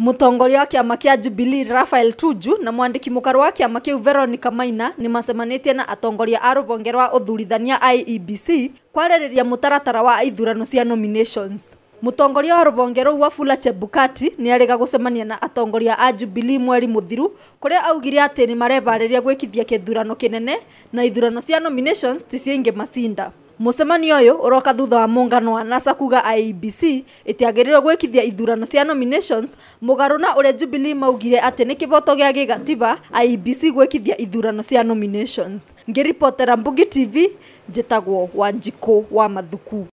Mũtongoria wa kĩama kĩa jubili Raphael Tuju na mwandĩki mukaru wa kĩama kĩu Veronica Maina ni macemanĩtie na atongoria a rũhonge rwa ũthurithania IEBC kwarĩrĩria mũtaratara wa ithurano cia nominations. Mũtongoria wa rũhonge rũu Wafula Chebukati nĩ arega gũcemania na atongoria a Jubilee mweri mũthiru kũrĩa augire atĩ nĩ mareharĩria gwĩkithia gĩthurano kĩnene na ithurano cia nominations ti macinda musemani ũyũ ũroka thutha wa mũngano wa NASA kuga ibc ĩtiagĩrĩirwo gwĩkithia ithurano cia nominations mũgarũ na ũrĩa Jubilee maugire atĩ nĩ kĩvoto gĩa gĩgatiba ibc gwĩkithia ithurano cia nominations. Ngĩripotera Mbugi TV, njĩtagwo Wanjikũ wa Mathuku.